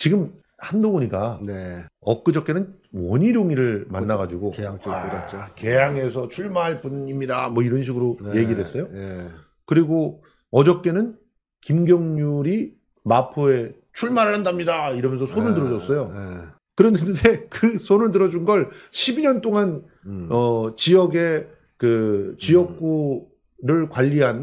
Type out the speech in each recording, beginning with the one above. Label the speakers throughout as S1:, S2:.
S1: 지금 한동훈이가 네. 엊그저께는 원희룡이를 만나가지고 개항 쪽으로 아, 개항에서 출마할 분입니다. 뭐 이런 식으로 네. 얘기를 했어요. 네. 그리고 어저께는 김경률이 마포에 출마를 한답니다. 이러면서 손을 네, 들어줬어요. 네. 그런데 그 손을 들어준 걸 12년 동안 음. 어, 지역의 그 지역구를 관리한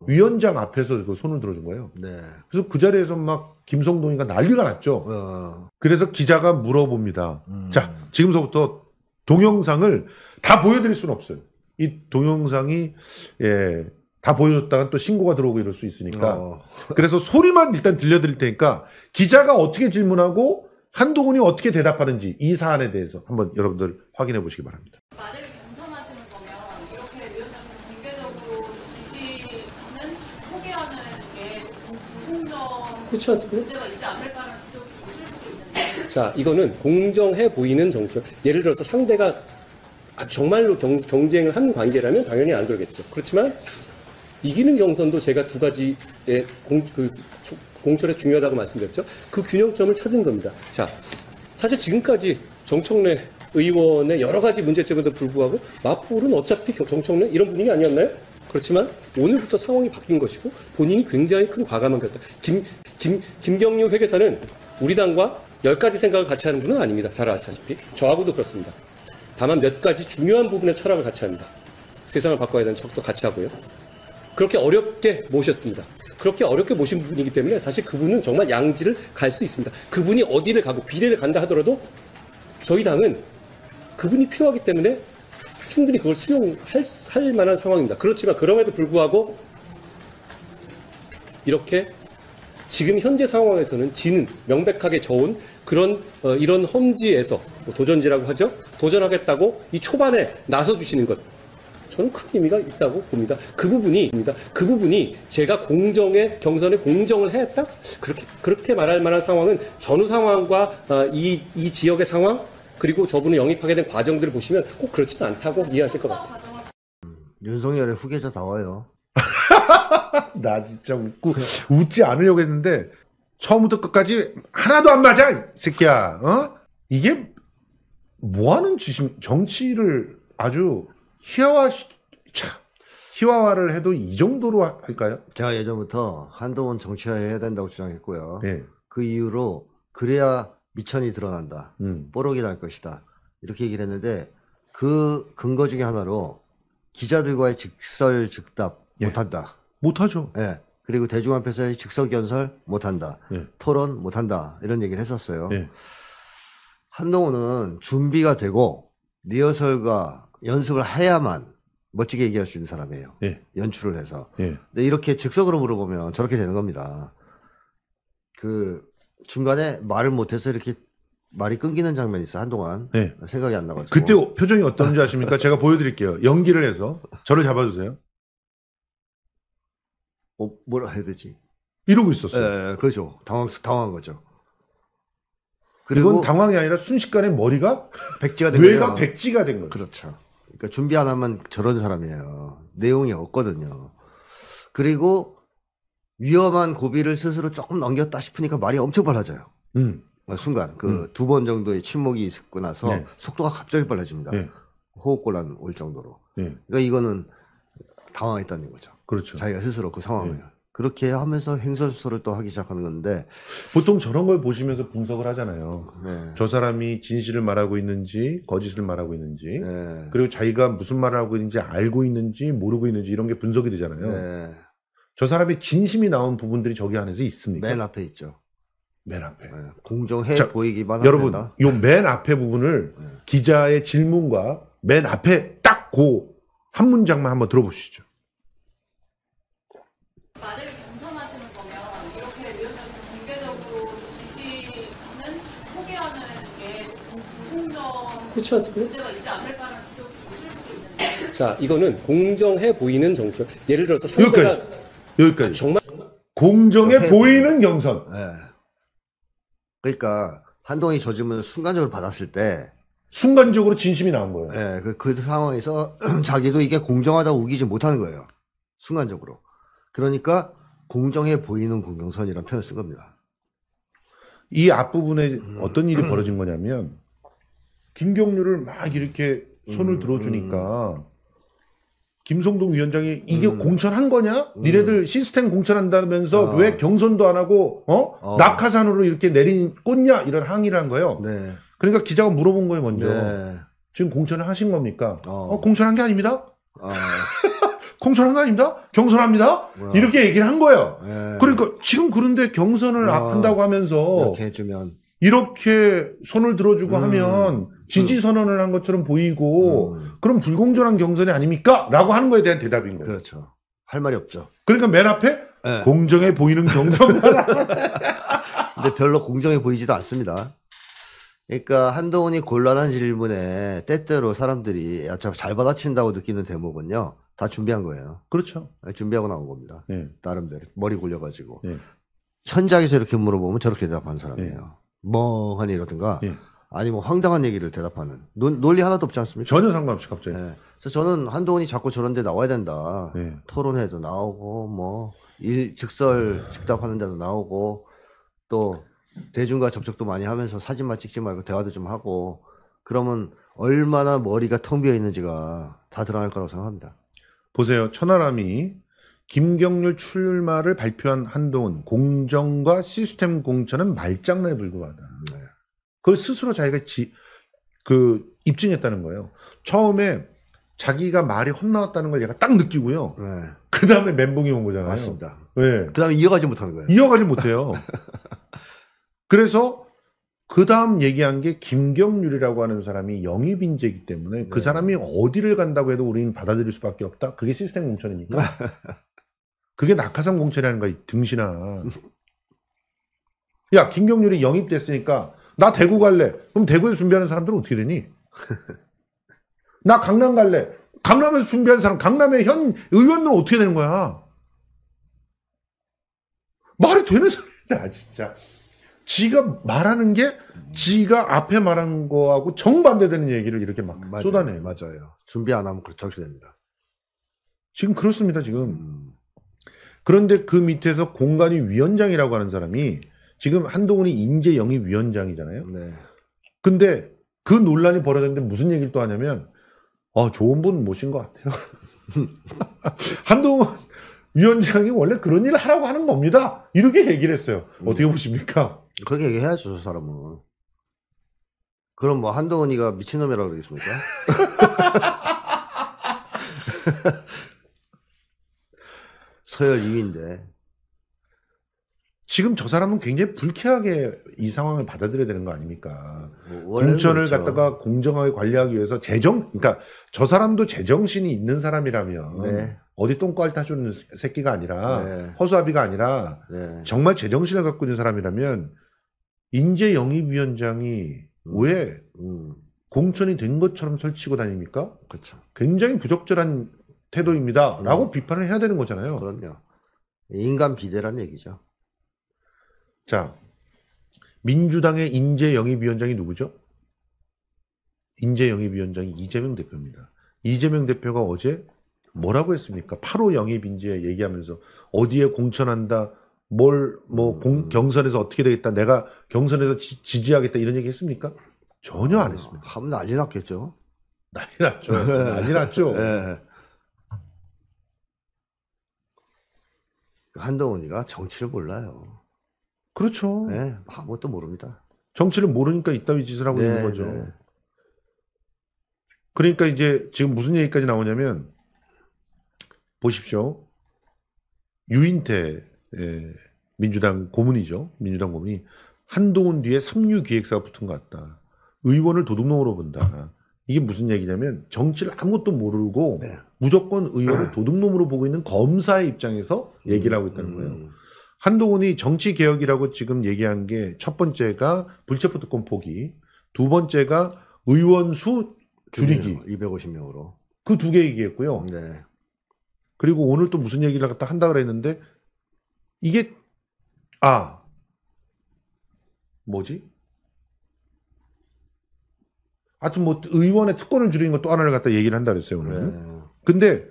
S1: 음. 위원장 앞에서 그 손을 들어준 거예요. 네. 그래서 그 자리에서 막 김성동이가 난리가 났죠. 어. 그래서 기자가 물어봅니다. 음. 자, 지금서부터 동영상을 다 보여드릴 수는 없어요. 이 동영상이 예, 다 보여줬다가 또 신고가 들어오고 이럴 수 있으니까. 어. 그래서 소리만 일단 들려드릴 테니까 기자가 어떻게 질문하고 한동훈이 어떻게 대답하는지 이 사안에 대해서 한번 여러분들 확인해 보시기 바랍니다. 고쳐가지고. 그렇죠,
S2: 그렇죠. 자, 이거는 공정해 보이는 정책 예를 들어서 상대가 아, 정말로 경, 경쟁을 한 관계라면 당연히 안 그러겠죠. 그렇지만 이기는 경선도 제가 두 가지의 공, 그, 공철에 중요하다고 말씀드렸죠. 그 균형점을 찾은 겁니다. 자, 사실 지금까지 정청래 의원의 여러 가지 문제점에도 불구하고 마포울은 어차피 정청래 이런 분위기 아니었나요? 그렇지만 오늘부터 상황이 바뀐 것이고 본인이 굉장히 큰 과감한 결정. 김 김, 김경률 회계사는 우리 당과 10가지 생각을 같이 하는 분은 아닙니다. 잘 아시다시피. 저하고도 그렇습니다. 다만 몇 가지 중요한 부분의 철학을 같이 합니다. 세상을 바꿔야 되는 척도 같이 하고요. 그렇게 어렵게 모셨습니다. 그렇게 어렵게 모신 분이기 때문에 사실 그분은 정말 양지를 갈 수 있습니다. 그분이 어디를 가고 비례를 간다 하더라도 저희 당은 그분이 필요하기 때문에 충분히 그걸 수용할 할 만한 상황입니다. 그렇지만 그럼에도 불구하고 이렇게 지금 현재 상황에서는 지는 명백하게 저온 그런 어, 이런 험지에서 뭐 도전지라고 하죠. 도전하겠다고 이 초반에 나서 주시는 것 저는 큰 의미가 있다고 봅니다. 그 부분이 니다그 부분이 제가 공정의 경선에 공정을 했다 그렇게 그렇게 말할 만한 상황은 전후 상황과 어, 이, 이 지역의 상황 그리고 저분을 영입하게 된 과정들을 보시면 꼭 그렇지는 않다고 이해하실 것 같아요.
S1: 윤석열의 후계자 나와요. 나 진짜 웃고 웃지 않으려고 했는데 처음부터 끝까지 하나도 안 맞아 이 새끼야 어 이게 뭐하는 지심 정치를 아주 희화화 희화화를 해도 이 정도로
S3: 할까요? 제가 예전부터 한동훈 정치화해야 된다고 주장했고요. 네. 그 이후로 그래야 미천이 드러난다, 음. 뽀록이 날 것이다 이렇게 얘기를 했는데 그 근거 중에 하나로 기자들과의 직설즉답 예. 못한다.
S1: 못하죠. 예. 네.
S3: 그리고 대중 앞에서의 즉석 연설 못한다. 네. 토론 못한다. 이런 얘기를 했었어요. 네. 한동훈은 준비가 되고 리허설과 연습을 해야만 멋지게 얘기할 수 있는 사람이에요. 예. 연출을 해서. 예. 근데 이렇게 즉석으로 물어보면 저렇게 되는 겁니다. 그 중간에 말을 못해서 이렇게 말이 끊기는 장면이 있어 한동안 예. 생각이 안 나가지고. 그때
S1: 표정이 어떤지 아십니까? 제가 보여드릴게요. 연기를 해서 저를 잡아주세요. 어, 뭐라 해야 되지? 이러고 있었어요. 예, 예 그렇죠. 당황, 당황한 거죠.
S2: 그리고 이건 당황이
S3: 아니라 순식간에 머리가 백지가 된 거예요. 백지가 된 거예요. 그렇죠. 그러니까 준비 안 하면 저런 사람이에요. 내용이 없거든요. 그리고 위험한 고비를 스스로 조금 넘겼다 싶으니까 말이 엄청 빨라져요. 음. 어, 순간 그 두번 음. 정도의 침묵이 있고 나서 네. 속도가 갑자기 빨라집니다. 네. 호흡곤란 올 정도로. 네. 그러니까 이거는 당황했다는 거죠. 그렇죠. 자기가
S1: 스스로 그 상황을. 네. 그렇게 하면서 행선수설을또 하기 시작하는 건데 보통 저런 걸 보시면서 분석을 하잖아요. 네. 저 사람이 진실을 말하고 있는지 거짓을 말하고 있는지 네. 그리고 자기가 무슨 말을 하고 있는지 알고 있는지 모르고 있는지 이런 게 분석이 되잖아요. 네. 저 사람의 진심이 나온 부분들이 저기 안에서 있습니까? 맨 앞에 있죠. 맨 앞에 네. 공정해 자, 보이기만 여러 합니다. 여러분, 이 맨 앞에 부분을 네. 기자의 질문과 맨 앞에 딱 고 한 문장만 한번 들어보시죠.
S2: 그렇죠. 자, 이거는 공정해 보이는 정치. 예를 들어서 여기까지. 여기까지. 정말 공정해 보이는 경선. 네.
S3: 그러니까 한동희 저지문을 순간적으로 받았을 때 순간적으로 진심이 나온 거예요. 네, 그, 그 상황에서 자기도 이게 공정하다고 우기지 못하는 거예요. 순간적으로.
S1: 그러니까 공정해 보이는 공경선이라는 표현을 쓴 겁니다. 이 앞부분에 어떤 일이 벌어진 거냐면 김경률을 막 이렇게 손을 음, 들어주니까 음. 김성동 위원장이 이게 음. 공천한 거냐? 음. 니네들 시스템 공천한다면서 아. 왜 경선도 안 하고 어? 어. 낙하산으로 이렇게 내린 꽃냐 이런 항의를 한 거예요. 네. 그러니까 기자가 물어본 거예요, 먼저. 네. 지금 공천을 하신 겁니까? 어, 어 공천한 게 아닙니다. 아. 공천한 거 아닙니다. 경선합니다. 어. 이렇게 얘기를 한 거예요. 네. 그러니까 지금 그런데 경선을 네. 아픈다고 하면서 이렇게 해주면 이렇게 손을 들어주고 음. 하면 지지 음. 선언을 한 것처럼 보이고 음. 그럼 불공정한 경선이 아닙니까?라고 하는 거에 대한 대답인 거예요. 그렇죠. 할 말이 없죠. 그러니까 맨 앞에 네. 공정해 보이는 경선. 근데 별로 공정해
S3: 보이지도 않습니다. 그러니까 한동훈이 곤란한 질문에 때때로 사람들이 잘 받아친다고 느끼는 대목은요. 다 준비한 거예요. 그렇죠. 예, 준비하고 나온 겁니다. 네. 나름대로 머리 굴려가지고 네. 현장에서 이렇게 물어보면 저렇게 대답하는 사람이에요. 멍하니 이러든가 아니면 뭐 황당한 얘기를 대답하는 논, 논리 하나도 없지 않습니까? 전혀 상관없이 갑자기. 네. 그래서 저는 한동훈이 자꾸 저런데 나와야 된다. 네. 토론회도 나오고 뭐 일즉설즉답하는 데도 나오고 또 대중과 접촉도 많이 하면서 사진만 찍지 말고 대화도 좀 하고 그러면 얼마나 머리가
S1: 텅 비어 있는지가 다 드러날 거라고 생각합니다. 보세요. 천하람이 김경률 출마를 발표한 한동훈 공정과 시스템 공천은 말장난에 불과하다. 네. 그걸 스스로 자기가 지, 그 입증했다는 거예요. 처음에 자기가 말이 혼나왔다는걸 얘가 딱 느끼고요. 네. 그 다음에 멘붕이 온 거잖아요. 맞습니다. 네. 예. 그 다음에 이어가지 못하는 거예요. 이어가지 못해요. 그래서 그 다음 얘기한 게 김경률이라고 하는 사람이 영입 인재이기 때문에 그 네. 그 사람이 어디를 간다고 해도 우리는 받아들일 수밖에 없다. 그게 시스템 공천이니까. 그게 낙하산 공천이라는 거야, 등신아. 야, 김경률이 영입됐으니까 나 대구 갈래. 그럼 대구에서 준비하는 사람들은 어떻게 되니? 나 강남 갈래. 강남에서 준비하는 사람, 강남의 현 의원들은 어떻게 되는 거야? 말이 되는 소리다, 진짜. 지가 말하는 게 지가 앞에 말한 거하고 정반대되는 얘기를 이렇게 막 맞아요, 쏟아내요. 맞아요. 준비 안 하면 그렇게 됩니다. 지금 그렇습니다, 지금. 음. 그런데 그 밑에서 공간위 위원장이라고 하는 사람이 지금 한동훈이 인재 영입 위원장이잖아요. 네. 근데 그 논란이 벌어졌는데 무슨 얘기를 또 하냐면 어, 좋은 분 모신 것 같아요. 한동훈 위원장이 원래 그런 일을 하라고 하는 겁니다. 이렇게 얘기를 했어요. 어떻게 음. 보십니까? 그렇게 얘기해야죠,
S3: 저 사람은. 그럼 뭐 한동훈이가 미친놈이라 고 그러겠습니까?
S1: 서열 2위인데. 지금 저 사람은 굉장히 불쾌하게 이 상황을 받아들여야 되는 거 아닙니까? 뭐, 공천을 그렇죠. 갖다가 공정하게 관리하기 위해서 재정, 그러니까 저 사람도 재정신이 있는 사람이라면 네. 어디 똥꼬알 타주는 새끼가 아니라 네. 허수아비가 아니라 네. 정말 재정신을 갖고 있는 사람이라면 인재 영입위원장이 음. 왜 음. 공천이 된 것처럼 설치고 다닙니까? 그렇죠. 굉장히 부적절한 태도입니다라고 음. 비판을 해야 되는 거잖아요. 그럼요. 인간 비대란 얘기죠. 자, 민주당의 인재영입위원장이 누구죠? 인재영입위원장이 이재명 대표입니다. 이재명 대표가 어제 뭐라고 했습니까? 8호 영입 인재 얘기하면서 어디에 공천한다, 뭘, 뭐, 공, 음. 경선에서 어떻게 되겠다, 내가 경선에서 지, 지하겠다 이런 얘기 했습니까? 전혀 안 했습니다. 아, 하면 난리 났겠죠. 난리 났죠. 난리 났죠. 네.
S3: 한동훈이가 정치를 몰라요.
S1: 그렇죠. 네,
S3: 아무것도 모릅니다.
S1: 정치를 모르니까 이따위 짓을 하고 네, 있는 거죠. 네. 그러니까 이제 지금 무슨 얘기까지 나오냐면 보십시오. 유인태 예, 민주당 고문이죠. 민주당 고문이 한동훈 뒤에 삼류 기획사가 붙은 것 같다. 의원을 도둑놈으로 본다. 이게 무슨 얘기냐면 정치를 아무것도 모르고 네. 무조건 의원을 도둑놈으로 보고 있는 검사의 입장에서 얘기를 하고 있다는 음, 거예요. 음. 한동훈이 정치 개혁이라고 지금 얘기한 게 첫 번째가 불체포특권 포기, 두 번째가 의원 수 줄이기 250명으로 그 두 개 얘기했고요. 네. 그리고 오늘 또 무슨 얘기를 갖다 한다 그랬는데 이게 아 뭐지? 하여튼 뭐 의원의 특권을 줄이는 것또 하나를 갖다 얘기를 한다 그랬어요 오늘. 네. 근데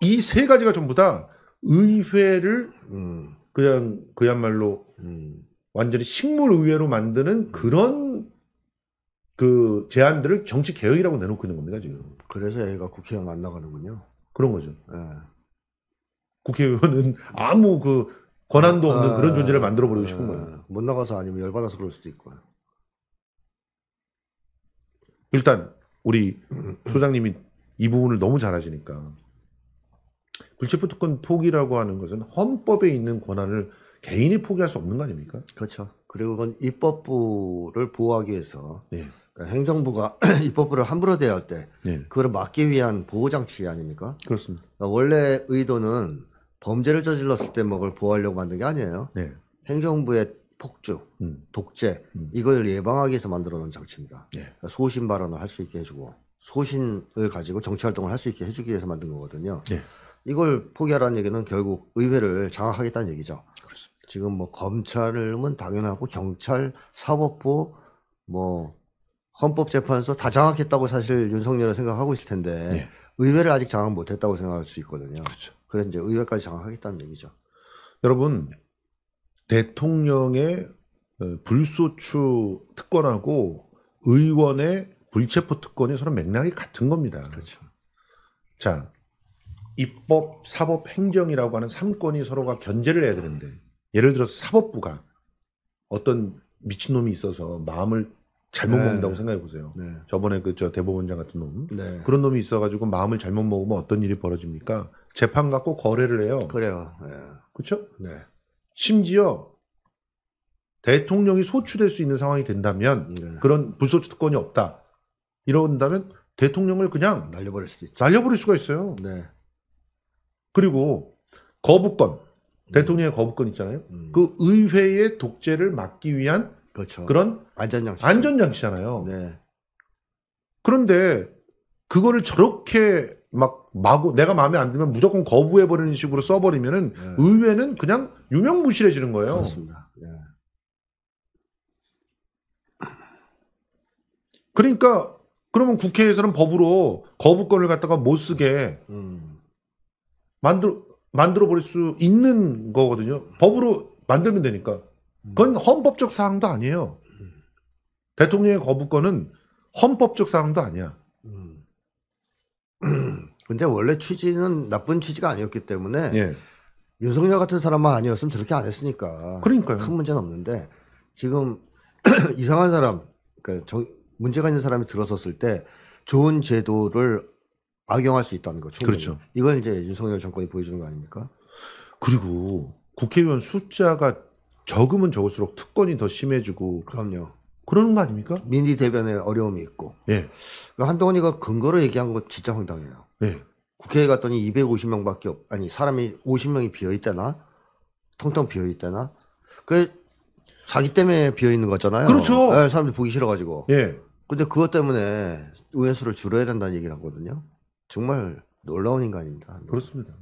S1: 이 세 가지가 전부 다 의회를 음. 그냥 그야말로 음. 완전히 식물 의회로 만드는 음. 그런 그 제안들을 정치 개혁이라고 내놓고 있는 겁니다 지금. 그래서 애가 국회의원 안 나가는군요. 그런 거죠. 네. 국회의원은 아무 그 권한도 없는 아, 그런 존재를 아, 만들어
S3: 버리고 싶은 예. 거예요. 못 나가서 아니면 열 받아서
S1: 그럴 수도 있고. 요 일단 우리 소장님이 이 부분을 너무 잘하시니까 불체포특권 포기라고 하는 것은 헌법에 있는 권한을 개인이 포기할 수 없는 거 아닙니까? 그렇죠. 그리고 그건
S3: 입법부를 보호하기 위해서 네. 그러니까 행정부가 입법부를 함부로 대할 때 네. 그걸 막기 위한 보호 장치 아닙니까? 그렇습니다. 그러니까 원래 의도는 범죄를 저질렀을 때 먹을 뭐 보호하려고 만든 게 아니에요. 네. 행정부의 폭주, 음. 독재 음. 이걸 예방하기 위해서 만들어 놓은 장치입니다. 네. 그러니까 소신 발언을 할 수 있게 해주고 소신을 가지고 정치 활동을 할 수 있게 해주기 위해서 만든 거거든요. 네. 이걸 포기하라는 얘기는 결국 의회를 장악하겠다는 얘기죠. 그렇습니다. 지금 뭐 검찰은 당연하고 경찰, 사법부, 뭐 헌법재판소 다 장악했다고 사실 윤석열은 생각하고 있을 텐데 네. 의회를 아직 장악 못했다고 생각할 수 있거든요. 그렇죠. 그래서 이제 의회까지 장악하겠다는
S1: 얘기죠. 여러분 대통령의 어, 불소추 특권하고 의원의 불체포 특권이 서로 맥락이 같은 겁니다. 그렇죠. 자 입법, 사법, 행정이라고 하는 삼권이 서로가 견제를 해야 되는데 예를 들어서 사법부가 어떤 미친놈이 있어서 마음을 잘못 네. 먹는다고 생각해 보세요. 네. 저번에 그 저 대법원장 같은 놈 네. 그런 놈이 있어가지고 마음을 잘못 먹으면 어떤 일이 벌어집니까? 재판 갖고 거래를 해요. 그래요. 네. 그렇죠? 네. 심지어 대통령이 소추될 수 있는 상황이 된다면 네. 그런 불소추 권이 없다 이런다면 대통령을 그냥 날려버릴 수도 있죠. 날려버릴 수가 있어요. 네. 그리고 거부권 음. 대통령의 거부권 있잖아요. 음. 그 의회의 독재를 막기 위한 그렇죠. 그런 안전장치 안전장치잖아요. 네. 그런데 그거를 저렇게 막 마구 내가 마음에 안 들면 무조건 거부해 버리는 식으로 써버리면은 네. 의회는 그냥 유명무실해지는 거예요. 그렇습니다. 네. 그러니까 그러면 국회에서는 법으로 거부권을 갖다가 못 쓰게 음. 만들 어 만들어 버릴 수 있는 거거든요. 법으로 만들면 되니까. 그건 음. 헌법적 사항도 아니에요. 대통령의 거부권은 헌법적 사항도 아니야. 음.
S3: 근데 원래 취지는 나쁜 취지가 아니었기 때문에 예. 윤석열 같은 사람만 아니었으면 저렇게 안 했으니까 그러니까요. 큰 문제는 없는데 지금 이상한 사람 그러니까 정, 문제가 있는 사람이 들어섰을 때 좋은 제도를 악용할 수 있다는 거죠. 그렇죠. 이걸 이제 윤석열 정권이 보여주는 거 아닙니까?
S1: 그리고 국회의원 숫자가 적으면 적을수록 특권이 더 심해지고 그럼요. 그러는 거 아닙니까? 민의 대변에 어려움이 있고. 예. 한동훈이가 근거로
S3: 얘기한 거 진짜 황당해요. 예. 국회에 갔더니 250명밖에 없 아니 사람이 50명이 비어 있다나 텅텅 비어 있다나 그 자기 때문에 비어 있는 거잖아요. 그렇죠. 네, 사람들이 보기 싫어가지고. 예. 근데 그것 때문에 의회수를 줄여야 된다는
S1: 얘기를 하거든요. 정말 놀라운 인간입니다. 그렇습니다.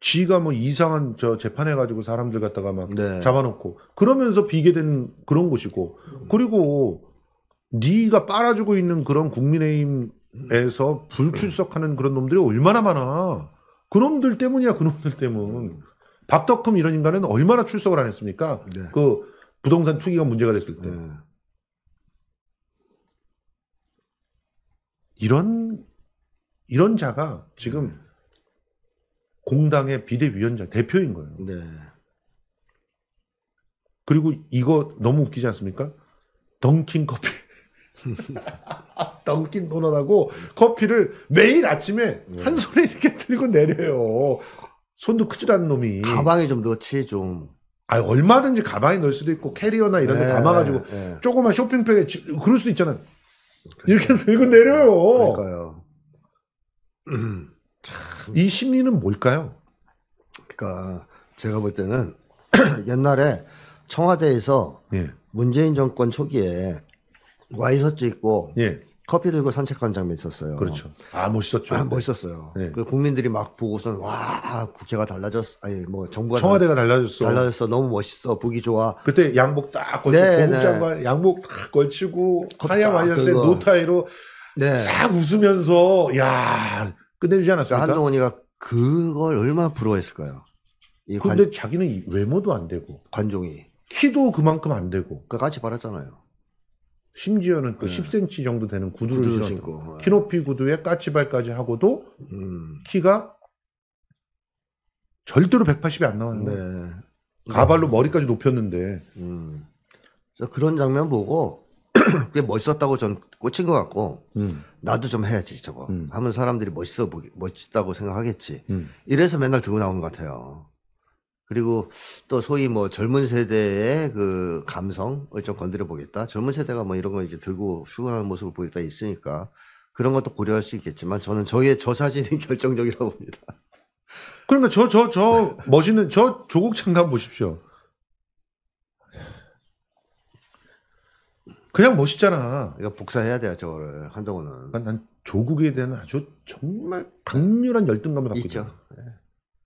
S1: 지가 뭐 이상한 저 재판해 가지고 사람들 갖다가 막 네. 잡아놓고 그러면서 비게 되는 그런 곳이고 음. 그리고 네가 빨아주고 있는 그런 국민의힘에서 음. 불출석하는 그런 놈들이 얼마나 많아. 그놈들 때문이야 그놈들 때문. 음. 박덕흠 이런 인간은 얼마나 출석을 안 했습니까? 네. 그 부동산 투기가 문제가 됐을 때. 네. 이런 이런 자가 지금 음. 공당의 비대위원장 대표인 거예요. 네. 그리고 이거 너무 웃기지 않습니까? 던킨 커피. 던킨 도넛하고 커피를 매일 아침에 네. 한 손에 이렇게 들고 내려요. 손도 크지도 않은 놈이. 가방에 좀 넣지, 좀. 아 얼마든지 가방에 넣을 수도 있고 캐리어나 이런 데 네, 담아가지고 네, 네. 조그만 쇼핑백에 그럴 수도 있잖아요. 그렇니까요 이렇게 들고 내려요. 그러니까요. 음, 참. 이 심리는 뭘까요?
S3: 그러니까 제가 볼 때는 옛날에 청와대에서 예. 문재인 정권 초기에 와이셔츠 입고 예. 커피 들고 산책하는 장면 있었어요. 그렇죠. 아 멋있었죠. 아, 멋있었어요. 네. 그 국민들이 막 보고선 와 국회가 달라졌어. 아니 뭐 정부가 청와대가 달, 달라졌어. 달라졌어. 너무 멋있어. 보기 좋아. 그때 양복 딱 걸치고 네, 네.
S1: 양복 딱 걸치고 하얀 와이셔츠에 노타이로 네. 싹 웃으면서 야 끝내주지 않았습니까? 한동훈이가 그걸 얼마나 부러워했을까요? 그런데 자기는 외모도 안 되고 관종이 키도 그만큼 안 되고 그까 그러니까 같이 빨랐잖아요 심지어는 그 네. 10cm 정도 되는 구두를, 구두를 신고 네. 키 높이 구두에 까치발까지 하고도 음. 키가 절대로 180이 안 나와요. 네. 가발로 머리까지 높였는데. 음.
S3: 그래서 그런 장면 보고 그게 멋있었다고 전 꽂힌 것 같고 음. 나도 좀 해야지 저거 음. 하면 사람들이 멋있어 보기 멋있다고 생각하겠지 음. 이래서 맨날 들고 나온것 같아요 그리고 또 소위 뭐 젊은 세대의 그 감성을 좀 건드려 보겠다 젊은 세대가 뭐 이런 걸 이제 들고 출근하는 모습을 보겠다 있으니까 그런 것도 고려할 수 있겠지만 저는 저의 저 사진이 결정적이라고 봅니다 그러니까 저 저 저
S1: 멋있는 저 조국 창관 보십시오 그냥 멋있잖아. 이거 복사해야 돼요, 저거를. 한동훈은. 그러니까 난 조국에 대한 아주 정말 강렬한 열등감을 갖고 있죠.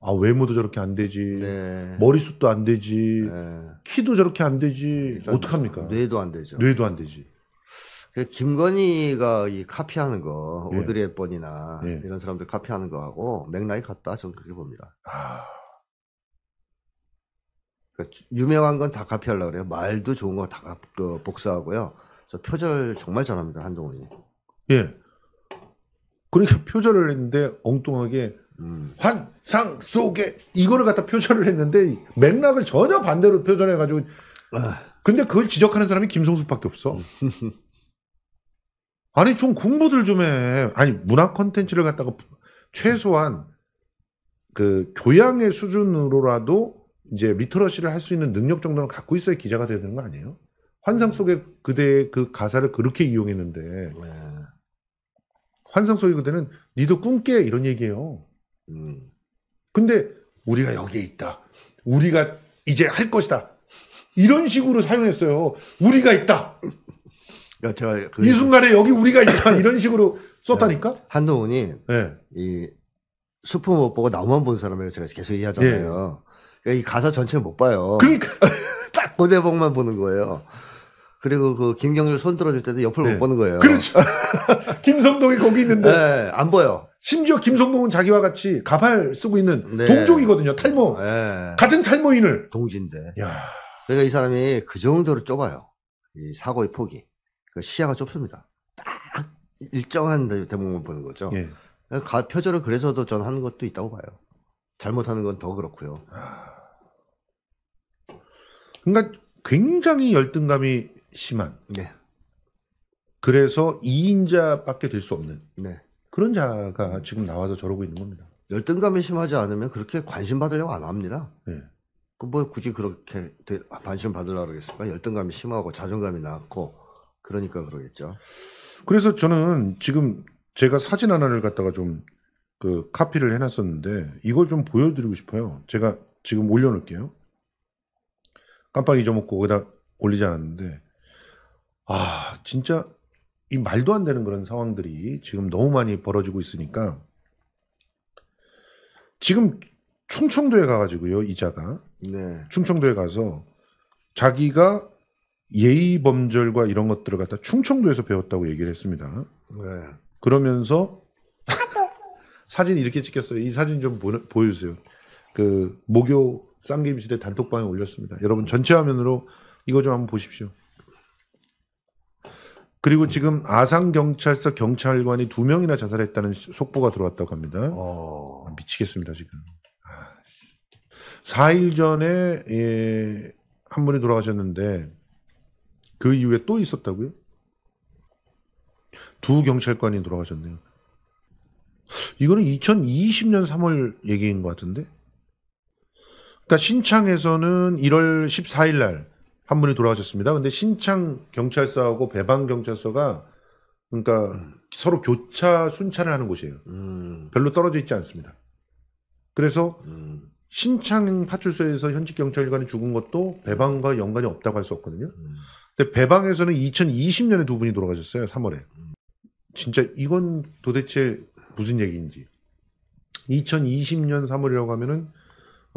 S1: 아 외모도 저렇게 안 되지. 네. 머리숱도 안 되지. 네. 키도 저렇게 안 되지. 어떡합니까? 뇌도 안 되죠. 뇌도 안 되지. 그 김건희가
S3: 이 카피하는 거, 예. 오드리 헵번이나 예. 이런 사람들 카피하는 거하고 맥락이 같다. 저는 그렇게 봅니다. 아... 그러니까 유명한 건 다 카피하려고 그래요. 말도 좋은 거다그 복사하고요. 그래서 표절 정말 잘합니다. 한동훈이. 예.
S1: 그러니까 표절을 했는데 엉뚱하게 음. 환상 속에 이거를 갖다 표절을 했는데 맥락을 전혀 반대로 표절해가지고 아. 근데 그걸 지적하는 사람이 김성수밖에 없어. 아니 좀 공부들 좀 해. 아니 문화 콘텐츠를 갖다가 최소한 그 교양의 수준으로라도 이제 리터러시를 할 수 있는 능력 정도는 갖고 있어야 기자가 되는 거 아니에요? 환상 음. 속에 그대의 그 가사를 그렇게 이용했는데 네. 환상 속의 그대는 니도 꿈깨 이런 얘기예요. 음. 근데 우리가 여기에 있다. 우리가 이제 할 것이다. 이런 식으로 사용했어요. 우리가 있다.
S3: 그러니까 제가 그이
S1: 순간에 여기 우리가 있다 이런 식으로
S3: 썼다니까 네. 한동훈이 네. 이 수프 못 보고 나만 무본 사람을 제가 계속 이해하잖아요. 네. 이 가사 전체를 못 봐요. 그러니까 딱 고대복만 보는 거예요.
S1: 그리고 그 김경률 손 들어줄 때도 옆을 네. 못 보는 거예요. 그렇죠. 김성동이 거기 있는데 네, 안 보여. 심지어 김성동은 자기와 같이 가발 쓰고 있는 네. 동족이거든요
S3: 탈모 네. 같은 탈모인을 동지인데. 야. 그러니까 이 사람이 그 정도로 좁아요. 이 사고의 폭이 그 시야가 좁습니다. 딱 일정한 대목만 보는 거죠. 예. 표절을 그래서도 전 하는 것도 있다고 봐요. 잘못하는 건 더
S1: 그렇고요. 아. 그러니까 굉장히 열등감이 심한. 네. 그래서 2인자밖에 될 수 없는 네. 그런 자가 지금 나와서 저러고 있는 겁니다. 열등감이 심하지 않으면 그렇게 관심 받으려고
S3: 안 합니다. 네. 그뭐 굳이 그렇게 아, 관심 받으려고 그러겠습니까? 열등감이 심하고
S1: 자존감이 낮고 그러니까 그러겠죠. 그래서 저는 지금 제가 사진 하나를 갖다가 좀 그 카피를 해놨었는데 이걸 좀 보여드리고 싶어요. 제가 지금 올려놓을게요. 깜빡 잊어먹고 거기다 올리지 않았는데 아 진짜 이 말도 안 되는 그런 상황들이 지금 너무 많이 벌어지고 있으니까 지금 충청도에 가가지고요 이자가 네. 충청도에 가서 자기가 예의 범절과 이런 것들을 갖다 충청도에서 배웠다고 얘기를 했습니다. 네. 그러면서 사진 이렇게 찍혔어요. 이 사진 좀 보, 보여주세요. 그 목요 쌍김시대 단톡방에 올렸습니다. 여러분 전체 화면으로 이거 좀 한번 보십시오. 그리고 지금 아산경찰서 경찰관이 두 명이나 자살했다는 속보가 들어왔다고 합니다. 어... 미치겠습니다, 지금. 4일 아, 전에, 예, 한 분이 돌아가셨는데, 그 이후에 또 있었다고요? 두 경찰관이 돌아가셨네요. 이거는 2020년 3월 얘기인 것 같은데? 그러니까 신창에서는 1월 14일 날 한 분이 돌아가셨습니다. 근데 신창 경찰서하고 배방 경찰서가 그러니까 음. 서로 교차 순찰을 하는 곳이에요. 음. 별로 떨어져 있지 않습니다. 그래서 음. 신창 파출소에서 현직 경찰관이 죽은 것도 배방과 연관이 없다고 할 수 없거든요. 음. 근데 배방에서는 2020년에 두 분이 돌아가셨어요. 3월에. 음. 진짜 이건 도대체 무슨 얘기인지. 2020년 3월이라고 하면은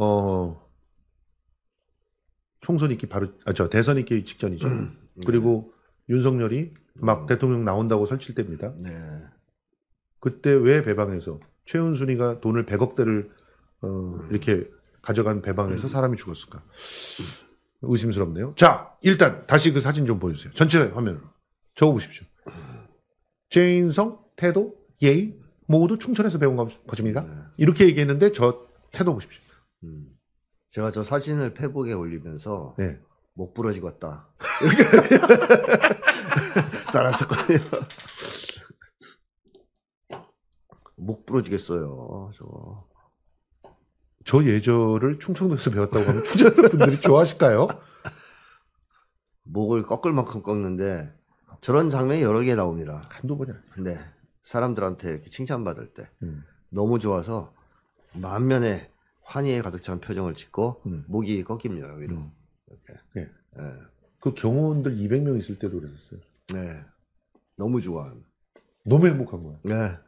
S1: 어, 총선 있기 바로, 아, 저 대선 있기 직전이죠. 음, 네. 그리고 윤석열이 막 어. 대통령 나온다고 설칠 때입니다. 네. 그때 왜 배방에서 최은순이가 돈을 100억대를 어, 음. 이렇게 가져간 배방에서 사람이 죽었을까? 의심스럽네요. 자, 일단 다시 그 사진 좀 보여주세요. 전체 화면으로. 적어 보십시오. 제인성, 태도, 예의 모두 충천에서 배운 것입니다. 네. 이렇게 얘기했는데 저 태도 보십시오. 음. 제가 저 사진을 페북에 올리면서 네. 목 부러지겠다.
S3: 따라했었거든요.
S1: 목 부러지겠어요. 저거. 저 예절을 충청도에서 배웠다고 하면 투자자분들이 좋아하실까요? 목을
S3: 꺾을 만큼 꺾는데 저런 장면이 여러 개 나옵니다. 한두 번이 아니에요. 네. 사람들한테 이렇게 칭찬받을 때 음. 너무 좋아서 만면에 환희에 가득 찬 표정을 짓고 음. 목이 꺾입니다 여로 음. 이렇게. 네. 네. 그 경호원들 200명 있을 때도 그랬었어요. 네. 너무 좋아. 너무 행복한 거야. 네. 그러니까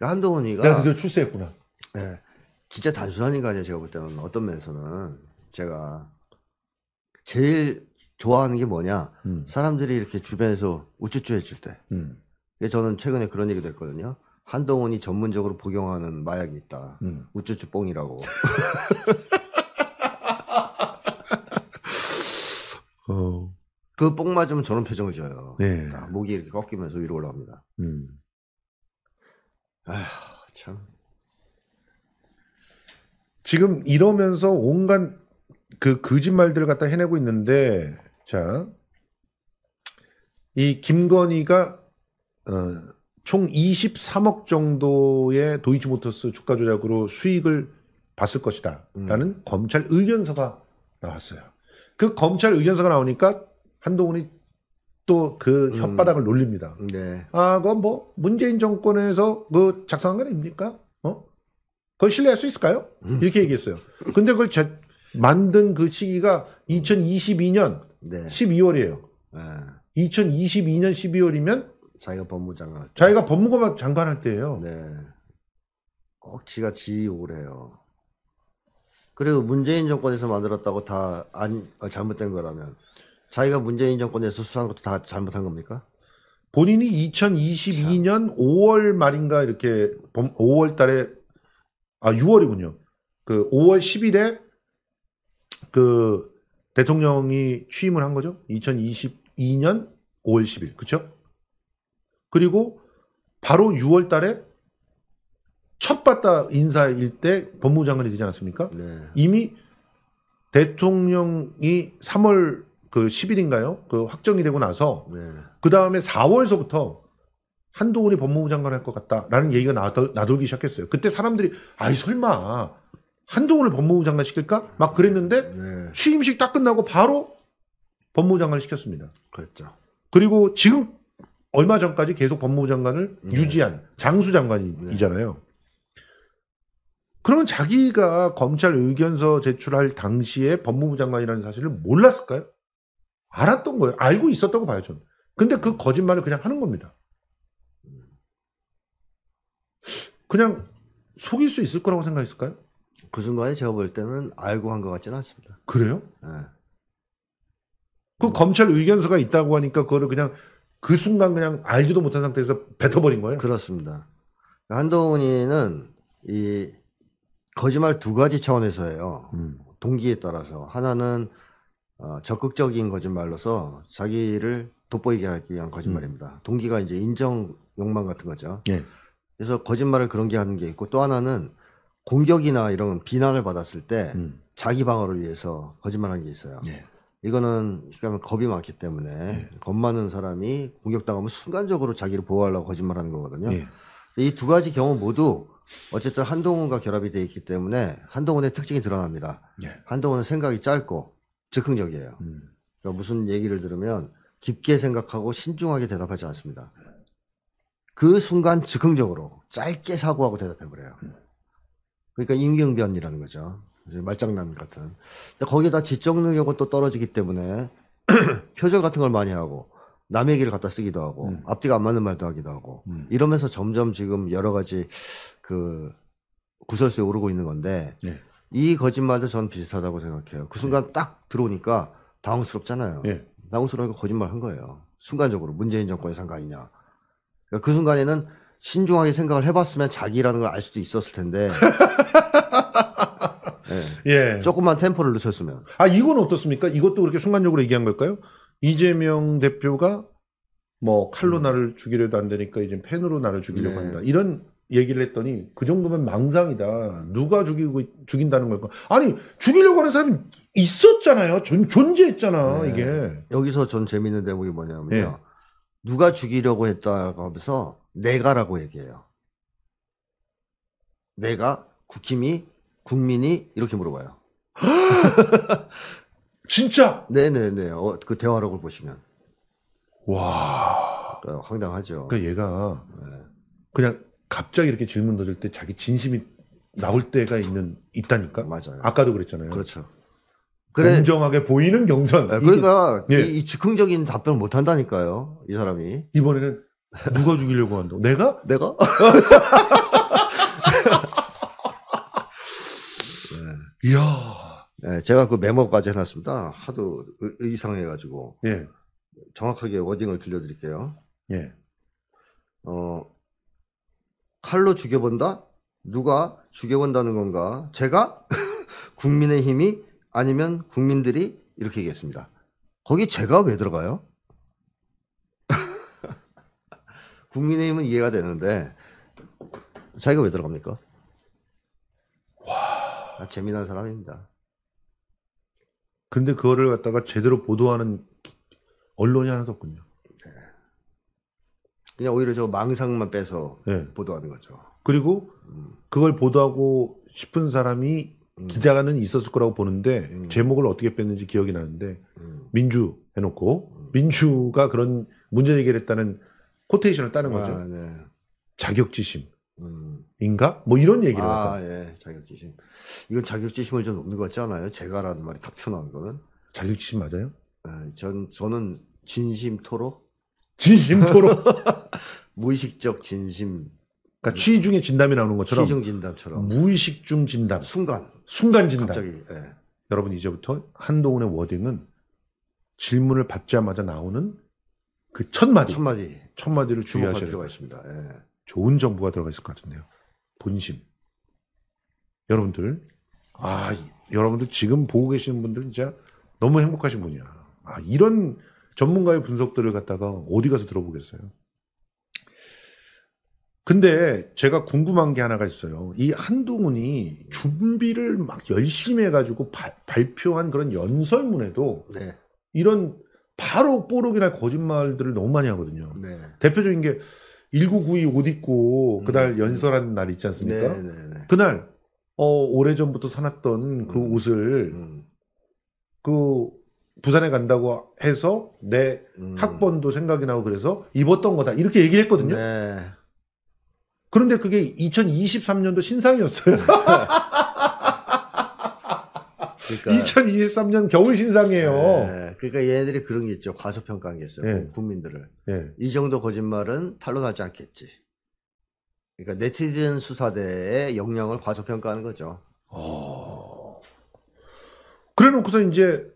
S3: 한동훈이가 내가 드디어 출세했구나. 네. 진짜 단순한 인간이에요. 제가 볼 때는 어떤 면에서는 제가 제일 좋아하는 게 뭐냐. 음. 사람들이 이렇게 주변에서 우쭈쭈 해줄 때. 음. 저는 최근에 그런 얘기도 했거든요. 한동훈이 전문적으로 복용하는 마약이 있다. 음. 우쭈쭈 뽕이라고. 어. 그뽕 맞으면 저런 표정을 지어요. 네. 목이 이렇게 꺾이면서 위로 올라옵니다. 음.
S1: 아휴, 참. 지금 이러면서 온갖 그 거짓말들을 갖다 해내고 있는데, 자, 이 김건희가, 어, 총 23억 정도의 도이치모터스 주가 조작으로 수익을 봤을 것이다. 음. 라는 음. 검찰 의견서가 나왔어요. 그 검찰 의견서가 나오니까 한동훈이 또 그 혓바닥을 음. 놀립니다. 네. 아, 그건 뭐 문재인 정권에서 그 작성한 거 아닙니까? 어? 그걸 신뢰할 수 있을까요? 음. 이렇게 얘기했어요. 근데 그걸 제, 만든 그 시기가 2022년 네. 12월이에요. 아. 2022년 12월이면 자기가 법무장관 할 때. 자기가 법무부 장관 할 때예요. 네. 꼭 지가 지 욕을 해요.
S3: 그리고 문재인 정권에서 만들었다고 다 안, 아, 잘못된 거라면 자기가 문재인
S1: 정권에서 수사한 것도 다 잘못한 겁니까? 본인이 2022년 5월 말인가 이렇게 5월 달에 아 6월이군요. 그 5월 10일에 그 대통령이 취임을 한 거죠. 2022년 5월 10일. 그렇죠? 그리고 바로 6월 달에 첫 바다 인사일 때 법무장관이 되지 않았습니까? 네. 이미 대통령이 3월 그 10일인가요? 그 확정이 되고 나서 네. 그 다음에 4월서부터 한동훈이 법무부 장관 할것 같다라는 얘기가 나돌, 나돌기 시작했어요. 그때 사람들이 아이 설마 한동훈을 법무부 장관 시킬까? 막 그랬는데 네. 취임식 딱 끝나고 바로 법무부 장관을 시켰습니다. 그랬죠. 그리고 지금 얼마 전까지 계속 법무부 장관을 네. 유지한 장수 장관이잖아요. 그러면 자기가 검찰 의견서 제출할 당시에 법무부 장관이라는 사실을 몰랐을까요? 알았던 거예요. 알고 있었다고 봐요, 저 근데 그 거짓말을 그냥 하는 겁니다. 그냥 속일 수 있을 거라고 생각했을까요? 그 순간에 제가 볼 때는 알고 한 것 같지는 않습니다. 그래요? 네. 그 검찰 의견서가 있다고 하니까 그거를 그냥 그 순간 그냥 알지도 못한 상태에서 뱉어버린 거예요. 그렇습니다.
S3: 한동훈이는 이 거짓말 두 가지 차원에서해요 음. 동기에 따라서 하나는 어, 적극적인 거짓말로서 자기를 돋보이게 하기 위한 거짓말입니다. 음. 동기가 이제 인정 욕망 같은 거죠. 예. 그래서 거짓말을 그런 게 하는 게 있고 또 하나는 공격이나 이런 비난을 받았을 때 음. 자기 방어를 위해서 거짓말하는 게 있어요. 예. 이거는 그러니까 겁이 많기 때문에 네. 겁 많은 사람이 공격당하면 순간적으로 자기를 보호하려고 거짓말하는 거거든요. 네. 예. 이두 가지 경우 모두 어쨌든 한동훈과 결합이 돼 있기 때문에 한동훈의 특징이 드러납니다. 네. 한동훈은 생각이 짧고 즉흥적이에요. 음. 그러니까 무슨 얘기를 들으면 깊게 생각하고 신중하게 대답하지 않습니다. 그 순간 즉흥적으로 짧게 사고하고 대답해버려요. 음. 그러니까 임경변이라는 거죠. 말장난 같은. 거기에다 지적 능력은 또 떨어지기 때문에 표절 같은 걸 많이 하고 남의 얘기를 갖다 쓰기도 하고 음. 앞뒤가 안 맞는 말도 하기도 하고 음. 이러면서 점점 지금 여러 가지 그 구설수에 오르고 있는 건데 네. 이 거짓말도 저는 비슷하다고 생각해요. 그 순간 네. 딱 들어오니까 당황스럽잖아요. 네. 예. 당황스러우니 거짓말 한 거예요. 순간적으로 문재인 정권의 상관이냐. 그러니까 그 순간에는 신중하게 생각을 해봤으면 자기라는 걸 알 수도 있었을 텐데
S1: 예. 조금만 템포를 늦췄으면. 아 이건 어떻습니까? 이것도 그렇게 순간적으로 얘기한 걸까요? 이재명 대표가 뭐 칼로 음. 나를 죽이려도 안 되니까 이제 펜으로 나를 죽이려고 네. 한다. 이런 얘기를 했더니 그 정도면 망상이다. 누가 죽이고 죽인다는 걸까? 아니 죽이려고 하는 사람이 있었잖아요. 존, 존재했잖아 네. 이게. 여기서
S3: 전 재밌는 대목이 뭐냐면요. 네. 누가 죽이려고 했다고 하면서 내가라고 얘기해요. 내가 국힘이 국민이 이렇게 물어봐요. 진짜? 네네네. 어, 그 대화록을 보시면.
S1: 와. 그러니까 황당하죠. 그러니까 얘가 네. 그냥 갑자기 이렇게 질문 던질 때 자기 진심이 나올 때가 있는 있다니까. 맞아요. 아까도 그랬잖아요. 그렇죠. 그래. 공정하게 보이는 경선. 네, 그러니까 예. 이, 예. 이
S3: 즉흥적인 답변을 못 한다니까요. 이 사람이. 이번에는 누가 죽이려고 한다고? 내가? 내가? 이야. 네, 제가 그 메모까지 해놨습니다. 하도 의, 이상해가지고. 예. 정확하게 워딩을 들려드릴게요. 예. 어, 칼로 죽여본다? 누가 죽여본다는 건가? 제가? 국민의 힘이 아니면 국민들이? 이렇게 얘기했습니다. 거기 제가 왜 들어가요? 국민의힘은 이해가 되는데 자기가 왜 들어갑니까? 아, 재미난
S1: 사람입니다. 그런데 그거를 갖다가 제대로 보도하는 언론이 하나도 없군요. 네.
S3: 그냥 오히려 저 망상만 빼서 네.
S1: 보도하는 거죠. 그리고 음. 그걸 보도하고 싶은 사람이 음. 기자가는 있었을 거라고 보는데 음. 제목을 어떻게 뺐는지 기억이 나는데 음. 민주 해놓고 민주가 그런 문제 제기를 했다는 코테이션을 따는 아, 거죠. 아, 네. 자격지심. 음. 인가? 뭐 이런 얘기를 아, 하다. 예. 자격지심. 이건 자격지심을
S3: 좀없는것 같지 않아요? 제가라는 말이 탁 튀어나온 거는. 자격지심 맞아요? 예, 전, 저는 진심 토로? 진심 토로? 무의식적 진심.
S1: 그러니까 취 중에 진담이 나오는 것처럼. 취중 진담처럼. 무의식 중 진담. 순간. 순간 진담. 갑자기, 예. 여러분 이제부터 한동훈의 워딩은 질문을 받자마자 나오는 그첫 마디. 첫 마디. 첫 마디를 주의하셔야 될 것 같습니다 예. 좋은 정보가 들어가 있을 것 같은데요. 본심. 여러분들, 아, 여러분들 지금 보고 계시는 분들 진짜 너무 행복하신 분이야. 아, 이런 전문가의 분석들을 갖다가 어디 가서 들어보겠어요. 근데 제가 궁금한 게 하나가 있어요. 이 한동훈이 준비를 막 열심히 해가지고 바, 발표한 그런 연설문에도 네. 이런 바로 뽀록이나 거짓말들을 너무 많이 하거든요. 네. 대표적인 게 1992옷 입고 음. 그날 음. 연설한는날 있지 않습니까? 네네네. 네, 네, 네. 그날 어 오래 전부터 사놨던 그 음. 옷을 음. 그 부산에 간다고 해서 내 음. 학번도 생각이 나고 그래서 입었던 거다 이렇게 얘기를 했거든요. 네. 그런데 그게 2023년도 신상이었어요. 그러니까. 2023년 겨울 신상이에요. 네. 그러니까 얘네들이 그런 게 있죠.
S3: 과소평가한 게 있어요. 예. 국민들을. 예. 이 정도 거짓말은 탄로나지 않겠지. 그러니까 네티즌 수사대의 역량을 과소평가하는 거죠. 어...
S1: 아. 그래 놓고서 이제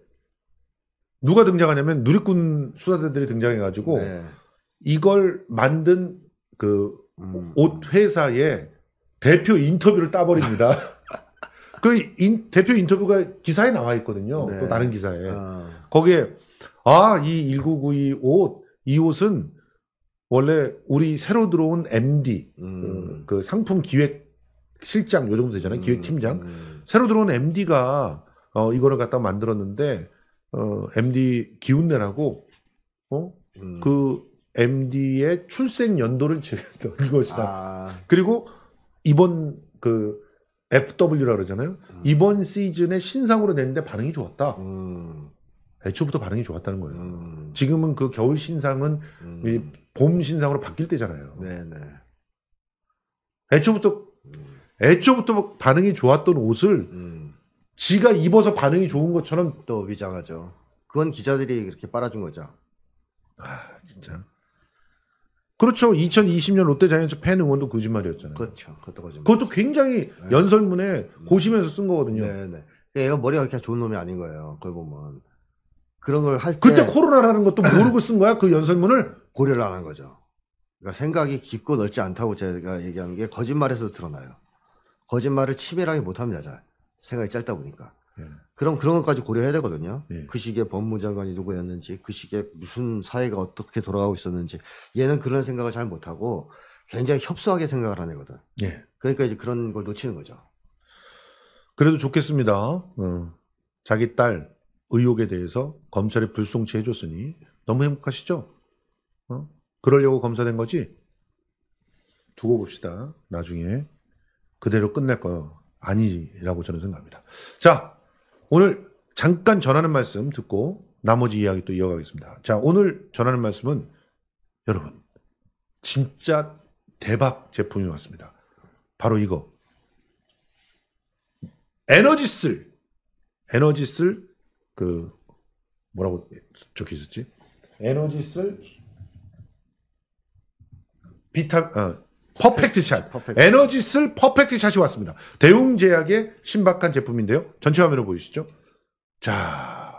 S1: 누가 등장하냐면 누리꾼 수사대들이 등장해가지고 네. 이걸 만든 그옷 음. 회사의 대표 인터뷰를 따버립니다. 그 인, 대표 인터뷰가 기사에 나와 있거든요. 네. 또 다른 기사에. 아. 거기에 아, 이 1992 옷, 이 옷은 원래 우리 새로 들어온 MD, 음. 그, 그 상품 기획 실장, 요 정도 되잖아요. 음. 기획팀장. 음. 새로 들어온 MD가 어, 이거를 갖다 만들었는데, 어, MD 기운내라고, 어? 음. 그 MD의 출생 연도를 제넣은 외 것이다. 아. 그리고 이번 그 FW라 그러잖아요. 음. 이번 시즌에 신상으로 냈는데 반응이 좋았다. 음. 애초부터 반응이 좋았다는 거예요. 음. 지금은 그 겨울 신상은 음. 봄 신상으로 바뀔 때잖아요. 네네. 애초부터 음. 애초부터 반응이 좋았던 옷을 음.
S3: 지가 입어서 반응이 좋은 것처럼 또 위장하죠. 그건 기자들이 그렇게 빨아준 거죠.
S1: 아 진짜. 그렇죠. 2020년 롯데 자이언츠 팬 응원도 거짓말이었잖아요. 그렇죠. 그것도 거짓말. 그것도 굉장히 네. 연설문에 네. 고심해서 쓴 거거든요. 네네. 얘가 네.
S3: 예, 머리가 그렇게 좋은 놈이 아닌 거예요. 그걸 보면. 그런 걸 할 때. 그때 코로나라는 것도 모르고 쓴 거야? 그 연설문을? 고려를 안 한 거죠. 그러니까 생각이 깊고 넓지 않다고 제가 얘기하는 게거짓말에서 드러나요. 거짓말을 치밀하게 못합니다, 잘. 생각이 짧다 보니까. 네. 그럼 그런 것까지 고려해야 되거든요. 네. 그 시기에 법무장관이 누구였는지, 그 시기에 무슨 사회가 어떻게 돌아가고 있었는지, 얘는 그런 생각을 잘 못하고 굉장히 협소하게
S1: 생각을 하네거든. 네. 그러니까 이제 그런 걸 놓치는 거죠. 그래도 좋겠습니다. 어. 자기 딸 의혹에 대해서 검찰에 불송치 해줬으니 너무 행복하시죠? 어? 그러려고 검사된 거지? 두고 봅시다. 나중에 그대로 끝낼거 아니라고 저는 생각합니다. 자, 오늘 잠깐 전하는 말씀 듣고 나머지 이야기 또 이어가겠습니다. 자, 오늘 전하는 말씀은 여러분, 진짜 대박 제품이 왔습니다. 바로 이거. 에너지슬. 에너지슬, 그, 뭐라고 적혀 있었지? 에너지슬, 비타, 어, 퍼펙트 샷. 퍼펙트. 에너지 쓸 퍼펙트 샷이 왔습니다. 대웅제약의 신박한 제품인데요. 전체 화면을 보이시죠? 자.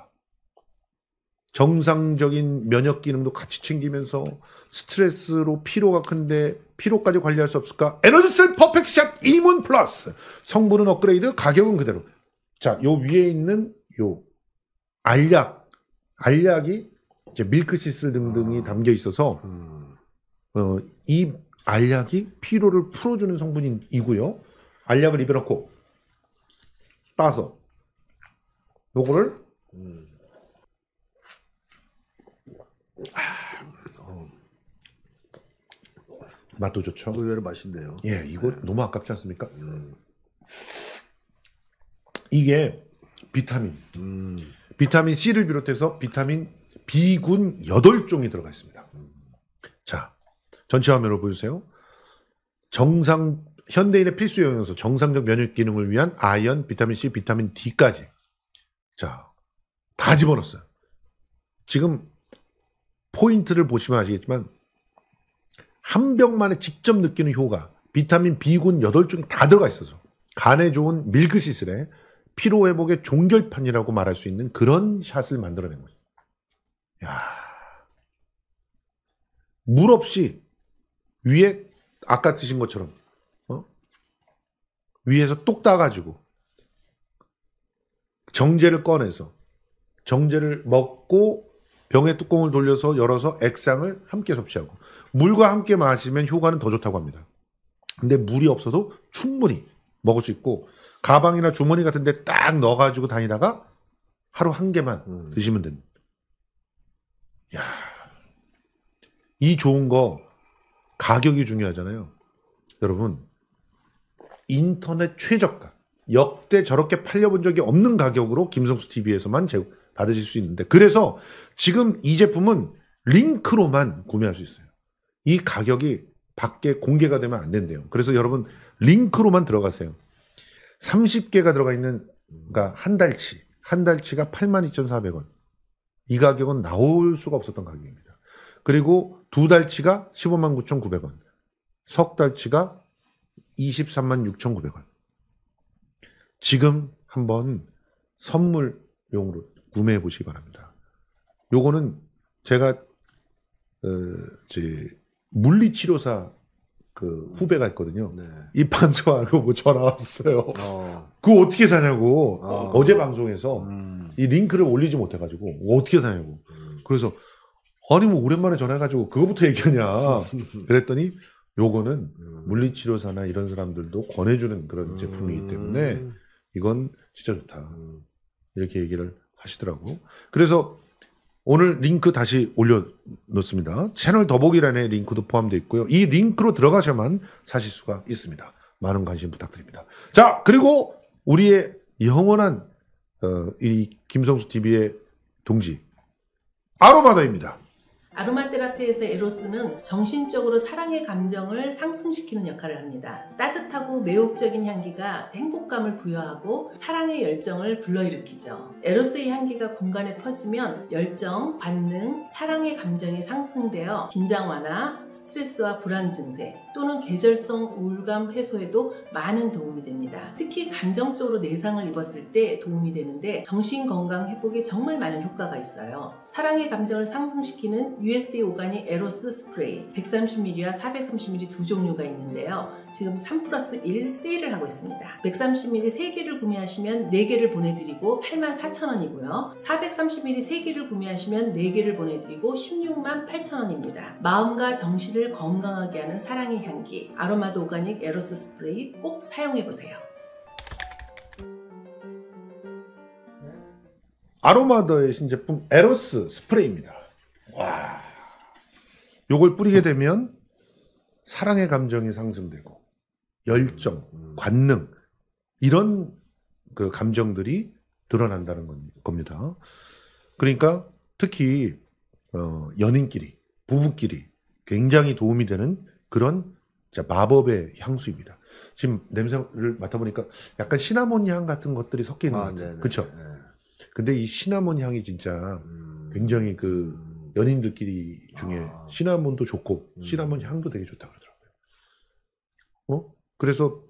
S1: 정상적인 면역 기능도 같이 챙기면서 스트레스로 피로가 큰데 피로까지 관리할 수 없을까? 에너지 쓸 퍼펙트 샷 이문 플러스. 성분은 업그레이드, 가격은 그대로. 자, 요 위에 있는 요 알약. 알약이 이제 밀크시슬 등등이 아. 담겨 있어서 음. 어, 이 알약이 피로를 풀어주는 성분이고요. 알약을 입에 넣고 따서 요거를 아, 맛도 좋죠. 의외로 맛있네요. 예, 이거 네. 너무 아깝지 않습니까? 음. 이게 비타민, 음. 비타민 C를 비롯해서 비타민 B군 8종이 들어가 있습니다. 자, 전체 화면으로 보여주세요. 정상 현대인의 필수 영양소 정상적 면역 기능을 위한 아연, 비타민 C, 비타민 D까지 자다 집어넣었어요. 지금 포인트를 보시면 아시겠지만 한 병만에 직접 느끼는 효과 비타민 B군 8종이 다 들어가 있어서 간에 좋은 밀크시슬에 피로 회복의 종결판이라고 말할 수 있는 그런 샷을 만들어낸 거죠. 야, 물 없이 위에 아까 드신 것처럼 어? 위에서 똑 따가지고 정제를 꺼내서 정제를 먹고 병의 뚜껑을 돌려서 열어서 액상을 함께 섭취하고 물과 함께 마시면 효과는 더 좋다고 합니다. 근데 물이 없어도 충분히 먹을 수 있고 가방이나 주머니 같은 데 딱 넣어가지고 다니다가 하루 한 개만 음. 드시면 됩니다. 야, 이 좋은 거 가격이 중요하잖아요. 여러분, 인터넷 최저가. 역대 저렇게 팔려본 적이 없는 가격으로 김성수 TV에서만 제 받으실 수 있는데. 그래서 지금 이 제품은 링크로만 구매할 수 있어요. 이 가격이 밖에 공개가 되면 안 된대요. 그래서 여러분, 링크로만 들어가세요. 30개가 들어가 있는, 그러니까 한 달치. 한 달치가 82,400원. 이 가격은 나올 수가 없었던 가격입니다. 그리고 두 달치가 15만 9,900원. 석 달치가 23만 6,900원. 지금 한번 선물용으로 구매해 보시기 바랍니다. 요거는 제가 어, 제 물리치료사 그 후배가 있거든요. 네. 이판송하고뭐 전화 왔어요. 어. 그거 어떻게 사냐고 아, 어. 제 방송에서 음. 이 링크를 올리지 못해가지고 어떻게 사냐고. 음. 그래서 아니 뭐 오랜만에 전화해가지고 그거부터 얘기하냐 그랬더니 요거는 음. 물리치료사나 이런 사람들도 권해주는 그런 음. 제품이기 때문에 이건 진짜 좋다 음. 이렇게 얘기를 하시더라고 그래서 오늘 링크 다시 올려놓습니다 채널 더보기란에 링크도 포함되어 있고요 이 링크로 들어가셔만 사실 수가 있습니다 많은 관심 부탁드립니다 자 그리고 우리의 영원한 어, 이 김성수 TV의 동지 아로마다입니다
S2: 아로마 테라피에서 에로스는 정신적으로 사랑의 감정을 상승시키는 역할을 합니다. 따뜻하고 매혹적인 향기가 행복감을 부여하고 사랑의 열정을 불러일으키죠. 에로스의 향기가 공간에 퍼지면 열정, 반응, 사랑의 감정이 상승되어 긴장 완화, 스트레스와 불안 증세 또는 계절성 우울감 해소에도 많은 도움이 됩니다. 특히 감정적으로 내상을 입었을 때 도움이 되는데 정신 건강 회복에 정말 많은 효과가 있어요. 사랑의 감정을 상승시키는 USD 오가니 에로스 스프레이 130ml와 430ml 두 종류가 있는데요. 지금 3 플러스 1 세일을 하고 있습니다. 130ml 3개를 구매하시면 4개를 보내드리고 84,000원이고요. 430ml 3개를 구매하시면 4개를 보내드리고 168,000원입니다. 마음과 정신 정신을 건강하게 하는 사랑의 향기 아로마드 오가닉 에로스 스프레이 꼭 사용해보세요.
S1: 아로마더의 신제품 에로스 스프레이입니다. 와, 요걸 뿌리게 되면 사랑의 감정이 상승되고 열정, 음. 관능 이런 그 감정들이 드러난다는 겁니다. 그러니까 특히 어, 연인끼리, 부부끼리 굉장히 도움이 되는 그런 마법의 향수입니다. 지금 냄새를 맡아보니까 약간 시나몬 향 같은 것들이 섞여 있는 아, 것 같아요. 그쵸? 네. 근데 이 시나몬 향이 진짜 음. 굉장히 그 음. 연인들끼리 중에 아... 시나몬도 좋고 음. 시나몬 향도 되게 좋다 고 그러더라고요. 어? 그래서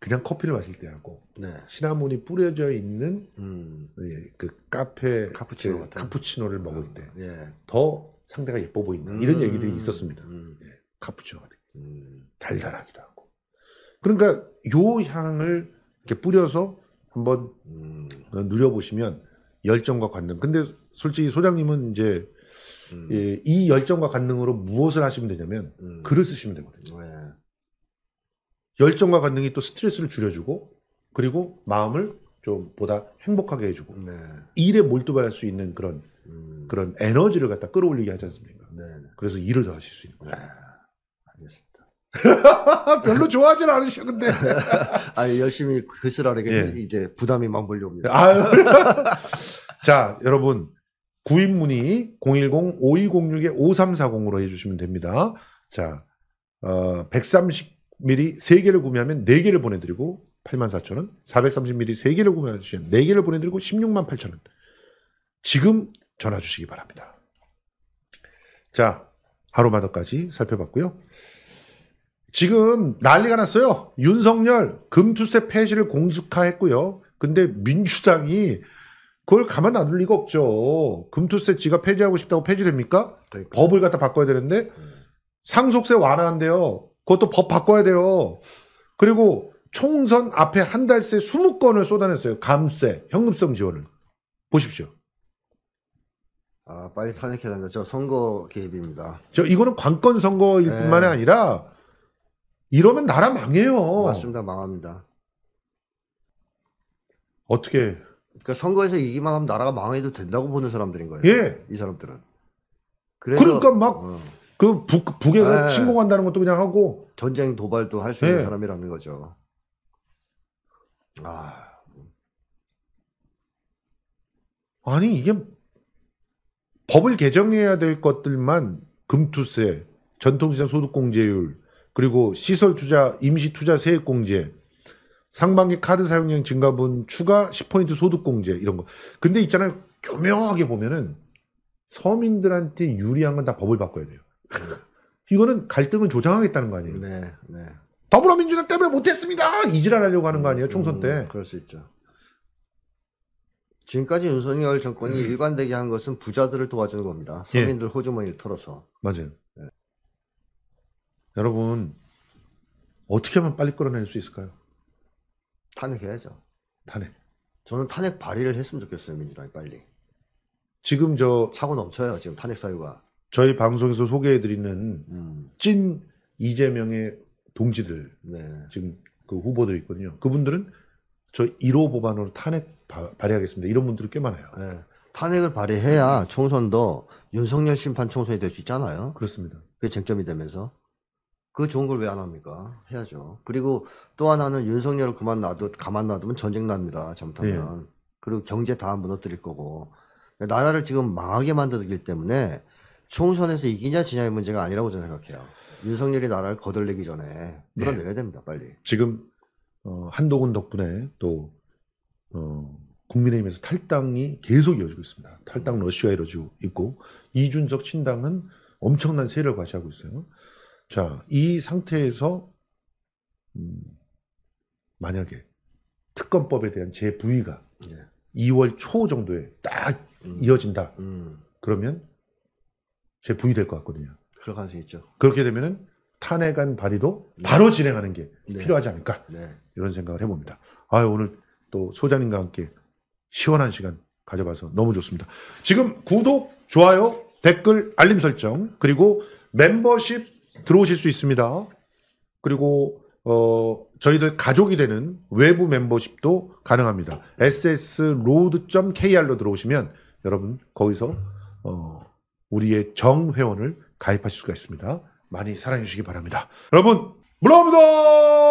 S1: 그냥 커피를 마실 때 하고 네. 시나몬이 뿌려져 있는 음... 예, 그 카페 카푸치노 그, 카푸치노를 먹을 아, 때더 예. 상대가 예뻐 보인다. 음. 이런 얘기들이 있었습니다. 카푸치노가 음. 네. 되게 음. 달달하기도 하고. 그러니까 요 향을 이렇게 뿌려서 한번 어, 누려보시면 열정과 관능. 근데 솔직히 소장님은 이제 음. 예, 이 열정과 관능으로 무엇을 하시면 되냐면 음. 글을 쓰시면 되거든요. 네. 열정과 관능이 또 스트레스를 줄여주고 그리고 마음을 좀 보다 행복하게 해주고 네. 일에 몰두할 수 있는 그런 음. 그런 에너지를 갖다 끌어올리게 하지 않습니까? 네 그래서 일을 더 하실 수 있는 거예요. 아, 알겠습니다. 별로 좋아하진 않으셔, 근데.
S3: 아 열심히 글을 하려겠는데 예. 이제 부담이 막 몰려옵니다. 아유.
S1: 자, 여러분. 구입 문의 010-5206-5340으로 해주시면 됩니다. 자, 어, 130ml 3개를 구매하면 4개를 보내드리고 84,000원, 430ml 3개를 구매하시면 4개를 보내드리고 168,000원. 지금 전화 주시기 바랍니다. 자, 아로마더까지 살펴봤고요. 지금 난리가 났어요. 윤석열 금투세 폐지를 공수화했고요 근데 민주당이 그걸 가만 놔둘 리가 없죠. 금투세 지가 폐지하고 싶다고 폐지됩니까? 그러니까. 법을 갖다 바꿔야 되는데 상속세 완화한대요. 그것도 법 바꿔야 돼요. 그리고 총선 앞에 한 달 새 20건을 쏟아냈어요. 감세, 현금성 지원을. 보십시오. 아, 빨리 탄핵해야 됩니다. 저 선거 개입입니다. 저 이거는 관건 선거일 네. 뿐만이 아니라 이러면 나라 망해요. 맞습니다. 망합니다. 어떻게?
S3: 그러니까 선거에서 이기만 하면 나라가 망해도 된다고 보는 사람들인 거예요. 예. 이 사람들은. 그래서, 그러니까 막그 어. 북, 북에 네. 침공한다는
S1: 것도 그냥 하고
S3: 전쟁 도발도 할 수
S1: 있는 네. 사람이라는 거죠. 아. 아니 이게 법을 개정해야 될 것들만 금투세, 전통시장 소득공제율, 그리고 시설 투자, 임시 투자 세액 공제, 상반기 카드 사용량 증가분 추가 10포인트 소득 공제 이런 거. 근데 있잖아요. 교묘하게 보면은 서민들한테 유리한 건 다 법을 바꿔야 돼요. 이거는 갈등을 조장하겠다는 거 아니에요? 네, 네. 더불어민주당 때문에 못했습니다! 이질환하려고 하는 거 아니에요? 음, 총선 때. 음, 그럴 수 있죠.
S3: 지금까지 윤석열 정권이 음. 일관되게 한 것은 부자들을 도와주는 겁니다. 예. 서민들 예. 호주머니를
S1: 털어서. 맞아요. 네. 여러분 어떻게 하면 빨리 끌어낼 수 있을까요? 탄핵해야죠. 탄핵. 저는 탄핵 발의를 했으면 좋겠어요 민주당이 빨리. 지금 저 차고 넘쳐요 지금 탄핵 사유가. 저희 방송에서 소개해드리는 음. 찐 이재명의 동지들 네. 지금 그 후보들 있거든요. 그분들은 저 1호 법안으로 탄핵 바, 발휘하겠습니다. 이런 분들이 꽤 많아요. 네. 탄핵을 발휘해야 총선도 윤석열 심판 총선이
S3: 될 수 있잖아요. 그렇습니다. 그게 쟁점이 되면서. 그 좋은 걸 왜 안 합니까? 해야죠. 그리고 또 하나는 윤석열을 그만 놔두, 가만 놔두면 전쟁 납니다. 잘못하면. 네. 그리고 경제 다 무너뜨릴 거고. 나라를 지금 망하게 만들기 때문에 총선에서 이기냐 지냐의 문제가 아니라고 저는 생각해요. 윤석열이 나라를 거덜내기 전에 네. 물어내려야 됩니다.
S1: 빨리. 지금, 어, 한동훈 덕분에 또 어, 국민의힘에서 탈당이 계속 이어지고 있습니다. 탈당 러시아 에 이어지고 있고 이준석 신당은 엄청난 세를 과시하고 있어요. 자, 이 상태에서 음, 만약에 특검법에 대한 제부위가 네. 예. 2월 초 정도에 딱 음. 이어진다. 음. 그러면 제부위될 것 같거든요. 그럴 가능성이 있죠. 그렇게 되면은 탄핵안 발의도 네. 바로 진행하는 게 네. 필요하지 않을까. 네. 이런 생각을 해봅니다. 아 오늘 또 소장님과 함께 시원한 시간 가져봐서 너무 좋습니다. 지금 구독, 좋아요, 댓글, 알림 설정, 그리고 멤버십 들어오실 수 있습니다. 그리고 어, 저희들 가족이 되는 외부 멤버십도 가능합니다. ssroad.kr로 들어오시면 여러분 거기서 어, 우리의 정회원을 가입하실 수가 있습니다. 많이 사랑해 주시기 바랍니다. 여러분 물러갑니다.